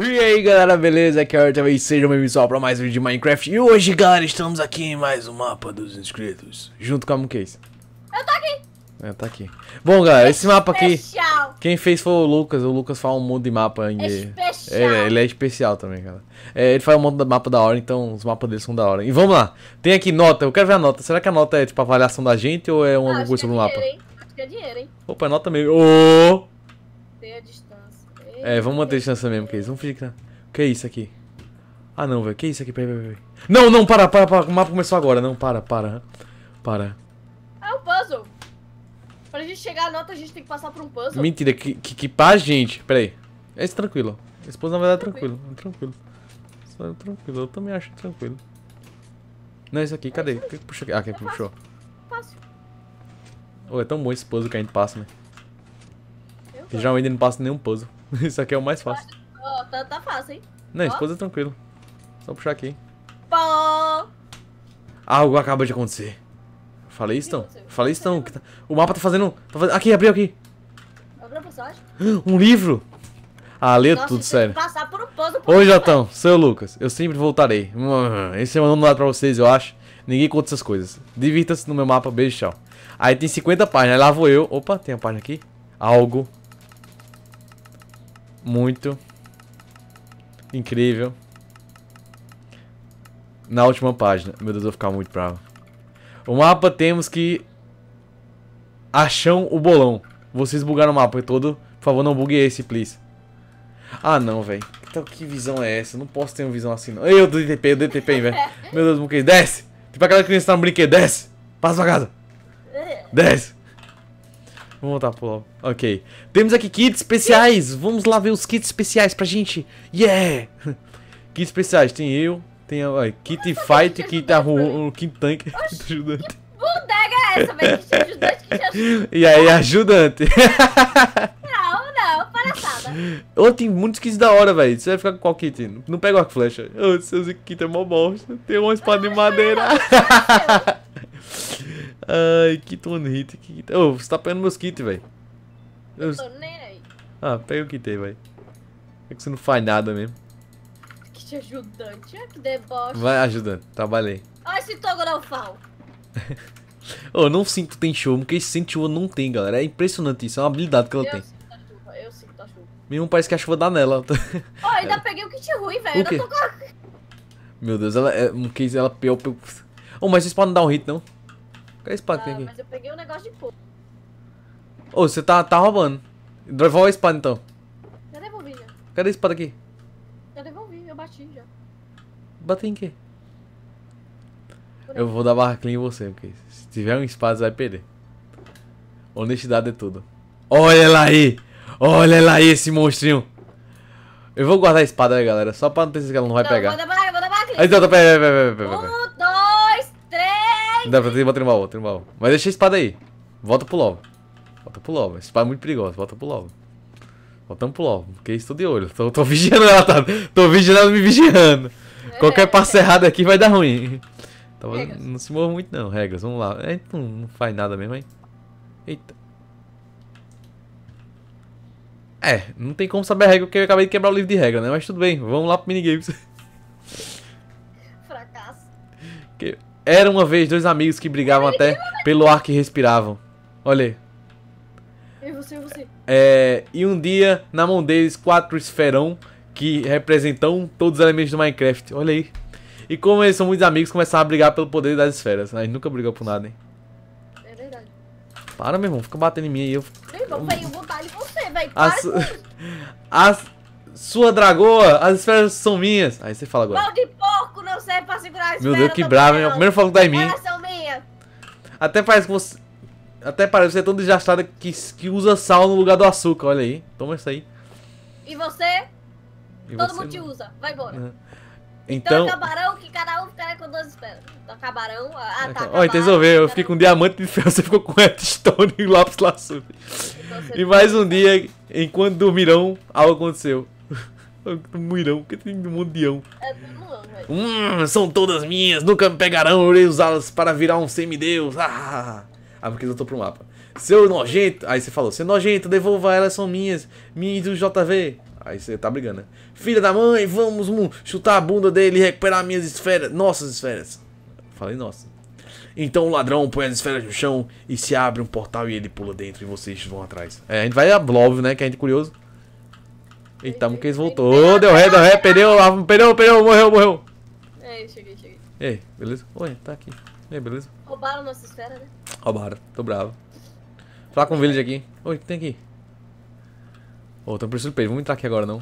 E aí galera, beleza? Aqui é o e sejam bem-vindos para mais um vídeo de Minecraft E hoje galera, estamos aqui em mais um mapa dos inscritos Junto com a Mooncase Eu tô aqui É, tá aqui Bom galera, esse mapa aqui especial. Quem fez foi o Lucas, o Lucas faz um monte de mapa em... É, especial é, Ele é especial também cara é, Ele faz um monte de mapa da hora, então os mapas dele são da hora E vamos lá, tem aqui nota, eu quero ver a nota Será que a nota é tipo a avaliação da gente ou é uma coisa sobre o mapa? Hein? Acho que é dinheiro, hein? Opa, é nota meio... Oh! distância. Ei, é, vamos manter a distância mesmo, que isso. Vamos fingir que tá. Que é isso aqui? Ah, não, velho. Que é isso aqui? Peraí, peraí, peraí. Não, não, para, para, para. O mapa começou agora. Não, para, para. Para. É um puzzle. Pra gente chegar à nota, a gente tem que passar por um puzzle. Mentira, que, que, que pá, gente. Peraí. É isso tranquilo. Esse puzzle, na verdade, é tranquilo. tranquilo. tranquilo. É Eu também acho tranquilo. Não, é isso aqui. Cadê? É que Puxa aqui. Ah, quem é puxou? Fácil. Oh, é tão bom esse puzzle que a gente passa, né? Geralmente ele não passa nenhum puzzle. Isso aqui é o mais fácil. tá, tá fácil, hein? Não, esse puzzle é tranquilo. Só puxar aqui. Pô! Algo acaba de acontecer. Falei isso, então? Falei isso, então. Tá... O mapa tá fazendo... tá fazendo... Aqui, abriu aqui. Abriu a passagem? Um livro! Ah, lê Nossa, tudo, sério. Passar por um puzzle, por Oi, Jotão. Seu Lucas. Eu sempre voltarei. Uhum. Esse é o nome pra vocês, eu acho. Ninguém conta essas coisas. Divirta-se no meu mapa. Beijo, tchau. Aí tem 50 páginas. Aí lá vou eu. Opa, tem a página aqui. Algo muito. Incrível. Na última página. Meu Deus, eu vou ficar muito bravo. O mapa temos que... Acham o bolão. Vocês bugaram o mapa todo. Por favor, não bugue esse, please. Ah, não, velho. Então, que visão é essa? Não posso ter uma visão assim, não. Eu DTP, eu DTP, velho. Meu Deus, buguei. Desce! Tipo aquela criança que tá no brinquedo. Desce! Passa pra casa. Desce! Vamos voltar pro LOL. Ok. Temos aqui kits especiais. Vamos lá ver os kits especiais pra gente. Yeah! Kits especiais. Tem eu. Tem a, Kit Fight, Kit Arruo, Kit Tank, Kit Ajudante. Bodega é essa, velho? Kit Ajudante, Kit Ajudante. E aí, ajudante. não, não. Palhaçada. Oh, tem muitos kits da hora, velho. Você vai ficar com qual kit? Não pega o arco flecha. Oh, seu kit é mó bosta. Tem uma espada de madeira. Ai, kit one hit. Kit... Oh, você tá pegando meus kits, velho. Eu tô nem aí. Ah, pega o kit aí, véi. É que você não faz nada mesmo. Kit ajudante, é que deboche. Vai, ajudando. trabalhei. Olha esse falo. oh, não sinto tem show, porque esse sente chuva não tem, galera. É impressionante isso, é uma habilidade que ela eu tem. Sinto a chuva, eu sinto a chuva. Mesmo parece que a chuva dá nela. Ó, oh, ainda é. peguei o kit ruim, velho. Eu tô com a... Meu Deus, ela é um case, ela pior. Oh, mas vocês podem dar um hit, não? Cadê a espada que tem ah, aqui? Mas eu peguei um negócio de fogo. Ô, oh, você tá, tá roubando. Devolve a espada então. Já devolvi já. Cadê a espada aqui? Já devolvi, eu bati já. Bati em quê? Eu vou dar barra clean em você, porque se tiver um espada você vai perder. Honestidade é tudo. Olha ela aí! Olha ela aí, esse monstrinho! Eu vou guardar a espada aí, né, galera, só pra não ter certeza que ela não vai não, pegar. Vou dar barra, vou dar barra clean. Então, pera, pera, pera, pera. pera, pera. Não, tem uma, tem uma, tem uma. Mas deixa a espada aí. Volta pro lobo. Volta pro Esse Espada é muito perigosa. Volta pro lobo. Voltamos pro lobo. Porque estou de olho. Tô, tô vigiando ela, tá? Tô vigiando me vigiando. É. Qualquer passo errado aqui vai dar ruim. não se move muito não, regras. Vamos lá. É, não, não faz nada mesmo, hein? Eita. É, não tem como saber a regra porque eu acabei de quebrar o livro de regra, né? Mas tudo bem, vamos lá pro minigames. Fracasso. Que... Era uma vez dois amigos que brigavam até pelo ar que respiravam. Olha aí. Eu, você, eu, você. É, e um dia, na mão deles, quatro esferão que representam todos os elementos do Minecraft. Olha aí. E como eles são muitos amigos, começaram a brigar pelo poder das esferas. A gente nunca brigou por nada, hein? É verdade. Para, meu irmão. Fica batendo em mim aí. Eu... Meu irmão, eu... Véio, eu vou dar em você, velho. As... As... Sua dragoa, as esferas são minhas. Aí você fala agora. Mal de porco não serve pra segurar as Meu Deus, que bravo, meu é primeiro fogo da em mim. são minhas. Até parece que você. Até parece que você é tão desgastada que, que usa sal no lugar do açúcar, olha aí. Toma isso aí. E você? E Todo você mundo não. te usa. Vai embora. Uhum. Então, então é cabarão que cada um fica com duas esferas. Então, cabarão, ah, tá. Olha, então resolveu. Eu fiquei com um diamante de ferro, você ficou com redstone e lápis laçudo. Então, e mais um dia, enquanto dormirão, algo aconteceu do muirão, tem um monte de ão. É do Mulão, velho. Hum, são todas minhas, nunca me pegarão, irei usá-las para virar um semideus. Ah, ah, ah, ah, porque eu tô pro mapa. Seu nojento, aí você falou, seu nojento, devolva elas, são minhas, minhas do JV. Aí você tá brigando, né? Filha da mãe, vamos chutar a bunda dele e recuperar minhas esferas, nossas esferas. Falei, nossa. Então o ladrão põe as esferas no chão e se abre um portal e ele pula dentro e vocês vão atrás. É, a gente vai a óbvio, né? Que é a gente é curioso. Eita, Muquês voltou. Deu ré, deu ré, pneu, ah, pneu, perdeu, morreu, morreu. Ei, cheguei, cheguei. Ei, beleza? Oi, tá aqui. Ei, beleza? Roubaram nossa esfera, né? Roubaram, tô bravo. Falar com o village aqui. Oi, o que tem aqui? Ô, oh, tô de surpresa, vamos entrar aqui agora não.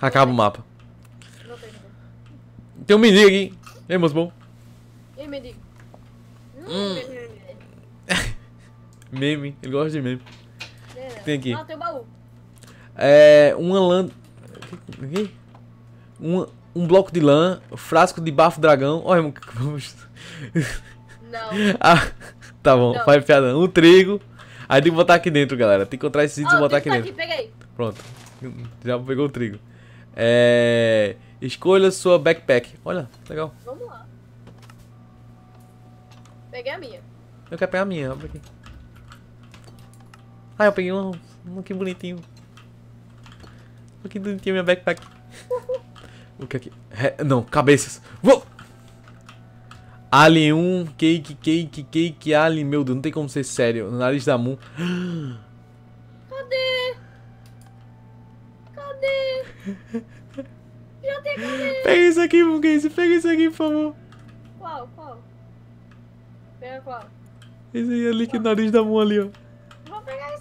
Acaba o mapa. Tem um mendigo aqui. Ei, moço bom. Ei, mendigo. Hum. hum. meme, ele gosta de meme tem aqui? tem um baú. É. Uma lã. Um, um bloco de lã, frasco de bafo dragão. Olha, vamos. Não. ah, tá bom, não. faz piada. Um trigo. Aí tem que botar aqui dentro, galera. Tem que encontrar esses itens oh, e botar aqui tá dentro. Aqui, peguei. Pronto. Já pegou o trigo. É. Escolha sua backpack. Olha, legal. Vamos lá. Peguei a minha. Eu quero pegar a minha, abre aqui. Ah, eu peguei um. que bonitinho. que bonitinho minha backpack. o que é que. É, não, cabeças. Vou! Alien 1, cake, cake, cake, ali Meu Deus, não tem como ser sério. Nariz da Moon. Cadê? Cadê? Já tem cadê? Pega isso aqui, Mugaze. É Pega isso aqui, por favor. Qual? Qual? Pega qual? Esse aí é ali que nariz da Moon ali, ó.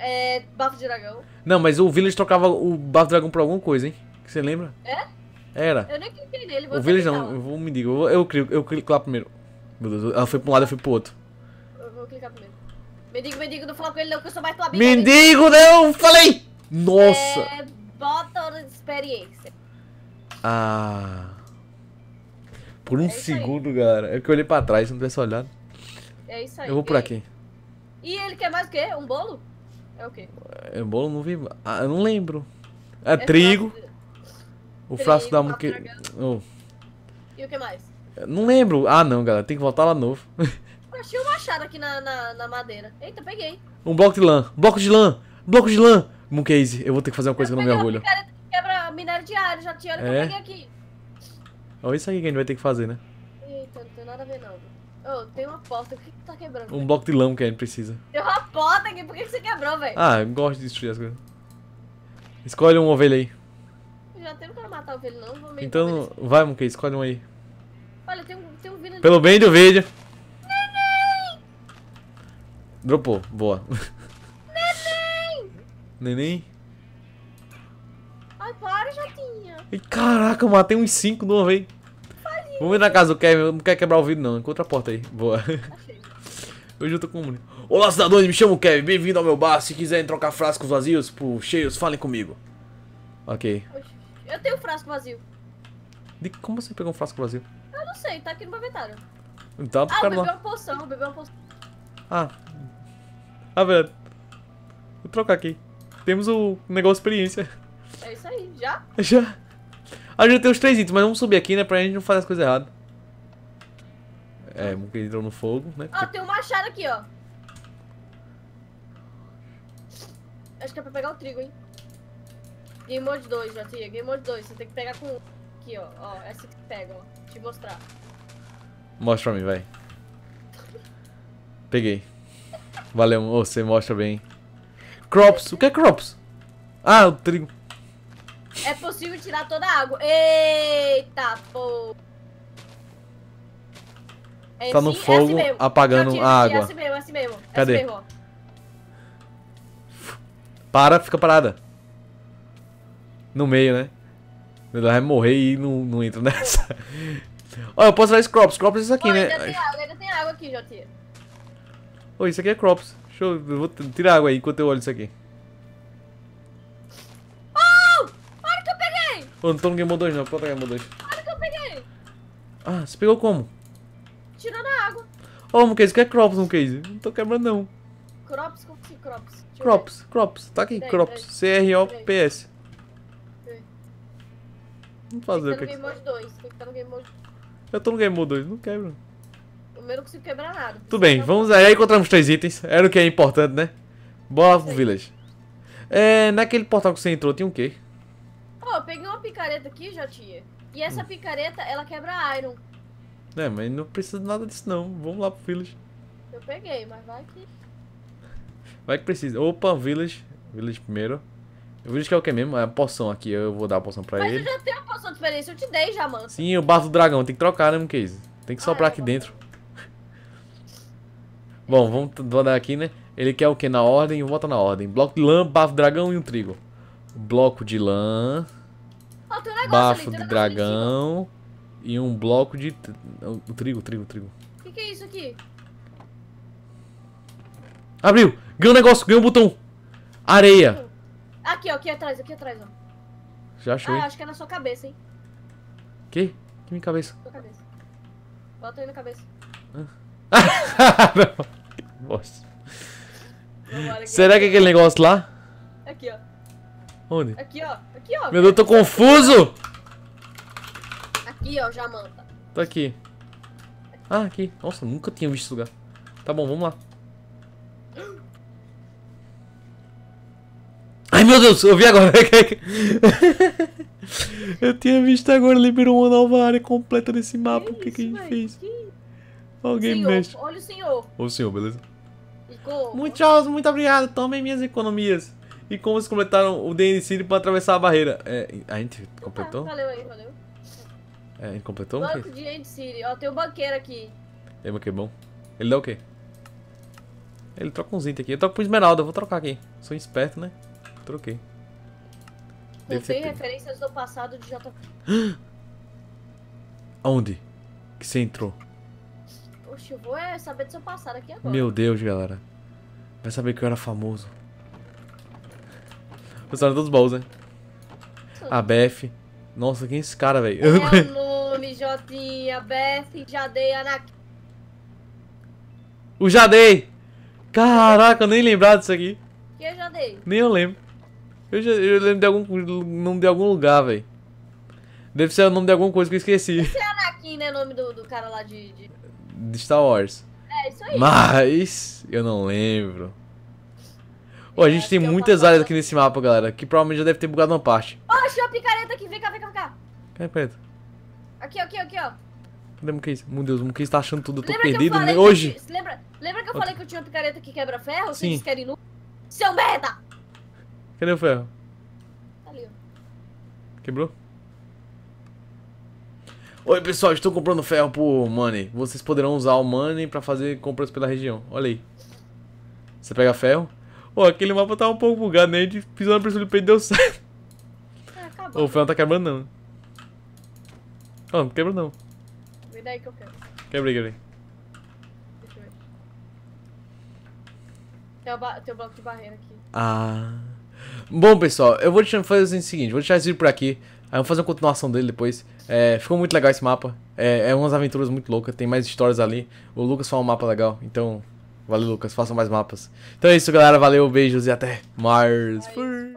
É, bafo de dragão. Não, mas o Village trocava o bafo de dragão por alguma coisa, hein? Que você lembra? É? Era. Eu nem cliquei nele. o Village não, eu vou, me diga. Eu, eu, clico, eu clico lá primeiro. Meu Deus, ela foi pra um lado, eu fui pro outro. Eu vou clicar primeiro. Mendigo, mendigo, não fala com ele não, que eu sou mais tua amiga. Mendigo, mendigo. não! Falei! Nossa! É, bota experiência. Ah... Por um é segundo, aí. cara. É que eu olhei pra trás, se não tivesse olhado. É isso aí. Eu vou por aqui. E ele quer mais o quê? Um bolo? É o quê? É bolo vivo? Ah, eu não lembro. É, é trigo. O trigo, frasco da muque. Oh. E o que mais? Eu não lembro. Ah, não, galera. Tem que voltar lá novo. Eu achei um machado aqui na, na, na, madeira. Eita, peguei. Um bloco de lã. Bloco de lã. Bloco de lã. Mooncase, eu vou ter que fazer uma coisa eu que eu não me orgulho. quebra minério diário, já tinha hora é. que eu é? peguei aqui. Olha isso aí que a gente vai ter que fazer, né? Eita, não tem nada a ver não tem uma porta, o que, que tá quebrando? Um véio? bloco de lama que a gente precisa. Tem uma porta aqui, por que, que você quebrou, velho? Ah, eu gosto de destruir as coisas. Escolhe uma ovelha aí. já tem um cara matar a ovelha, não. Vou meio então, ovelha. vai, Monkey, escolhe um aí. Olha, tem um, tem um vídeo. Pelo bem do vídeo. Neném! Dropou, boa. Neném! Neném? Ai, para, Jotinha. caraca, eu matei uns 5 de uma vez. Vamos ir na casa do Kevin, não quer quebrar o vidro não. Encontra a porta aí. Boa. Hoje eu tô com o Olá, cidadãos, me chamo Kevin, bem-vindo ao meu bar. Se quiserem trocar frascos vazios por cheios, falem comigo. Ok. Eu tenho um frasco vazio. De... Como você pegou um frasco vazio? Eu não sei, tá aqui no meu inventário. Então, tá ah, bebeu uma poção, bebeu uma poção. Ah. Ah, tá velho. Vou trocar aqui. Temos o negócio experiência. É isso aí, já? Já. A gente tem os três itens, mas vamos subir aqui, né? Pra gente não fazer as coisas erradas. É, porque ah. entrou no fogo, né? Ó, ah, tem um machado aqui, ó. Acho que é pra pegar o trigo, hein? Game Mode 2, já tinha. Game Mode 2, você tem que pegar com... Aqui, ó. Ó, essa que pega, ó. Te mostrar. Mostra pra mim, vai. Peguei. Valeu, você mostra bem. Crops, o que é crops? Ah, o trigo. É possível tirar toda a água. Eita, pô. É, tá no fogo, é assim apagando tiro, a água. É assim mesmo, é assim mesmo. É assim Cadê? Assim mesmo, Para, fica parada. No meio, né? Meu Deus, vai morrer e não, não entra nessa. Ó, eu posso usar Scrops. Crops é isso aqui, né? Ainda tem água, ainda tem água aqui, Jotinha. Ô, isso aqui é Crops. Deixa eu, eu vou tirar água aí enquanto eu olho isso aqui. Eu não tô no Game Mode 2 não, pode no Game Mode 2. Olha que eu peguei! Ah, você pegou como? Tirando a água. Ô, oh, Mucase, quer é crops, Mucase? Não tô quebrando não. Crops? Como que é crops? Crops, crops. Tá aqui, Dei, crops. C-R-O-P-S. Não fazer o que é que... Tá no Game Mode 2, tá no Game Mode... Eu tô no Game Mode 2, não quebra. Eu não consigo quebrar nada. Tudo bem, vamos tá aí, encontramos três itens. Era o que é importante, né? Bora pro Village. É, naquele portal que você entrou, tinha o um quê? Ó, oh, peguei uma picareta aqui, já tia. E essa hum. picareta, ela quebra iron. É, mas não precisa de nada disso não. Vamos lá pro village. Eu peguei, mas vai que... Vai que precisa. Opa, village. Village primeiro. O village que é o que mesmo? É a poção aqui. Eu vou dar a poção pra mas ele. Mas eu já tenho a poção diferente. Eu te dei já, mano. Sim, o bato do dragão. Tem que trocar, né, um Tem que ah, soprar ah, é, aqui bom. dentro. bom, vamos dar aqui, né? Ele quer o que na ordem? Volta na ordem. Bloco de lã, bafo dragão e um trigo bloco de lã, oh, um bafo ali, de dragão e um bloco de trigo, trigo, trigo. O que, que, é isso aqui? Abriu! Ganhou um negócio, ganhou um botão. Areia. Aqui, ó, aqui atrás, aqui atrás, ó. Já achou, Ah, acho que é na sua cabeça, hein. Que? Que minha cabeça? Sua cabeça. Bota aí na cabeça. Ah, não. Nossa. Será é que é aquele negócio lá? Aqui, ó. Onde? Aqui, ó. Aqui, ó. Meu Deus, eu tô confuso! Aqui, ó, Jamanta. Tá aqui. Ah, aqui. Nossa, nunca tinha visto esse lugar. Tá bom, vamos lá. Ai, meu Deus, eu vi agora. eu tinha visto agora, liberou uma nova área completa desse mapa. Que o que, isso, que a gente fez? Que... Alguém senhor, mexe. Olha o senhor. o senhor, beleza? Ficou. Muito muito obrigado. Tomem minhas economias. E como vocês completaram o DNC para atravessar a barreira? É, a gente completou? Ah, valeu aí, valeu. É, a gente completou? Banco de Ó, tem um banqueiro aqui. Tem banqueiro bom. Ele dá o quê? Ele troca uns itens aqui. Eu troco por esmeralda, vou trocar aqui. Sou esperto, né? Troquei. Deve Contei referências do passado de JP. Onde? Que você entrou? Oxe, eu vou é saber do seu passado aqui agora. Meu Deus, galera. Vai saber que eu era famoso. Personagens todos bons, né? A Beth. Nossa, quem é esse cara, velho? É o nome, Jotinha, Beth, Jadei, Anakin. O Jadei! Caraca, eu nem lembrava disso aqui. Que é Jadei? Nem eu lembro. Eu, já, eu lembro de algum nome de algum lugar, velho. Deve ser o nome de alguma coisa que eu esqueci. Esse é Anakin, né? O nome do, do cara lá de, de... de Star Wars. É, isso aí. Mas eu não lembro. Pô, a gente é, tem muitas áreas aqui nesse mapa, galera, que provavelmente já deve ter bugado uma parte. Ó, achei uma picareta aqui, vem cá, vem cá, vem cá. Cadê a picareta? Aqui, aqui, aqui, ó. Cadê o Muquês? Meu Deus, o Muquês tá achando tudo, eu tô lembra perdido né? hoje. lembra, lembra que eu falei que eu tinha uma picareta que quebra ferro? Sim. Vocês querem nu? Seu merda! Cadê o ferro? Tá ali, ó. Quebrou? Oi, pessoal, estou comprando ferro por money. Vocês poderão usar o money pra fazer compras pela região. Olha aí. Você pega ferro, Pô, aquele mapa tava tá um pouco bugado, né? A gente pisou na pressão do peito e deu certo. Ah, o final tá quebrando, não. Ó, não quebra, não. Vem daí que eu quero. Quebrei, quebrei. Deixa eu ver. Tem, o bloco de barreira aqui. Ah. Bom, pessoal, eu vou deixar fazer o seguinte: vou deixar esse vídeo por aqui. Aí vamos fazer uma continuação dele depois. É, ficou muito legal esse mapa. É, é umas aventuras muito loucas. Tem mais histórias ali. O Lucas foi um mapa legal. Então, Valeu, Lucas. Façam mais mapas. Então é isso, galera. Valeu, beijos e até mais. É